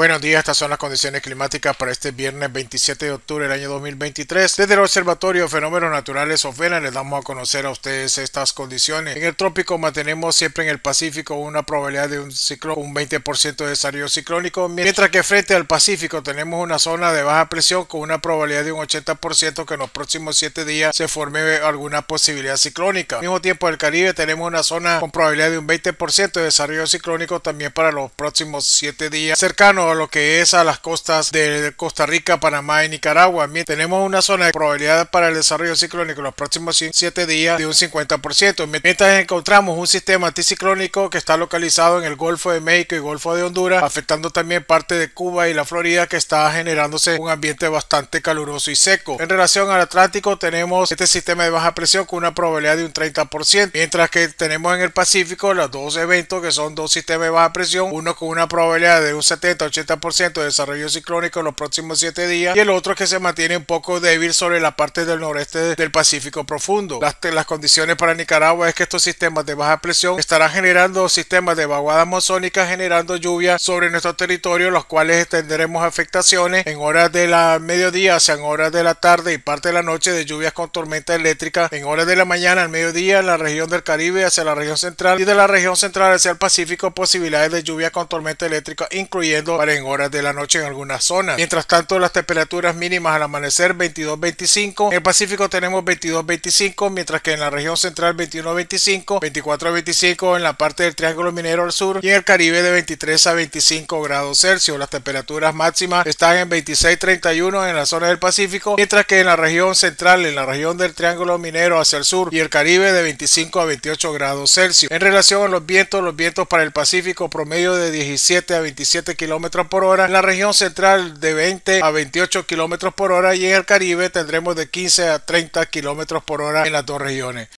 Buenos días, estas son las condiciones climáticas para este viernes 27 de octubre del año 2023. Desde el Observatorio de Fenómenos Naturales OFENA les damos a conocer a ustedes estas condiciones. En el trópico mantenemos siempre en el Pacífico una probabilidad de un ciclo, un 20% de desarrollo ciclónico, mientras que frente al Pacífico tenemos una zona de baja presión con una probabilidad de un 80% que en los próximos 7 días se forme alguna posibilidad ciclónica. Al mismo tiempo, en el Caribe tenemos una zona con probabilidad de un 20% de desarrollo ciclónico también para los próximos 7 días cercanos a lo que es a las costas de Costa Rica, Panamá y Nicaragua. Tenemos una zona de probabilidad para el desarrollo ciclónico en los próximos 7 días de un 50%, mientras encontramos un sistema anticiclónico que está localizado en el Golfo de México y Golfo de Honduras, afectando también parte de Cuba y la Florida que está generándose un ambiente bastante caluroso y seco. En relación al Atlántico tenemos este sistema de baja presión con una probabilidad de un 30%, mientras que tenemos en el Pacífico los dos eventos que son dos sistemas de baja presión, uno con una probabilidad de un 70-80% ciento de desarrollo ciclónico en los próximos siete días y el otro que se mantiene un poco débil sobre la parte del noreste del Pacífico profundo. Las, condiciones para Nicaragua es que estos sistemas de baja presión estarán generando sistemas de vaguada monzónica generando lluvia sobre nuestro territorio, los cuales tendremos afectaciones en horas de la mediodía, hacia horas de la tarde y parte de la noche de lluvias con tormenta eléctrica, en horas de la mañana al mediodía en la región del Caribe hacia la región central y de la región central hacia el Pacífico posibilidades de lluvia con tormenta eléctrica incluyendo en horas de la noche en algunas zonas. Mientras tanto, las temperaturas mínimas al amanecer 22-25. En el Pacífico tenemos 22-25, mientras que en la región central 21-25, 24-25 en la parte del Triángulo Minero al sur y en el Caribe de 23 a 25 grados Celsius. Las temperaturas máximas están en 26-31 en la zona del Pacífico, mientras que en la región central, en la región del Triángulo Minero hacia el sur y el Caribe de 25 a 28 grados Celsius. En relación a los vientos, los vientos para el Pacífico promedio de 17 a 27 km por hora. En la región central de 20 a 28 km por hora y en el Caribe tendremos de 15 a 30 km por hora en las dos regiones.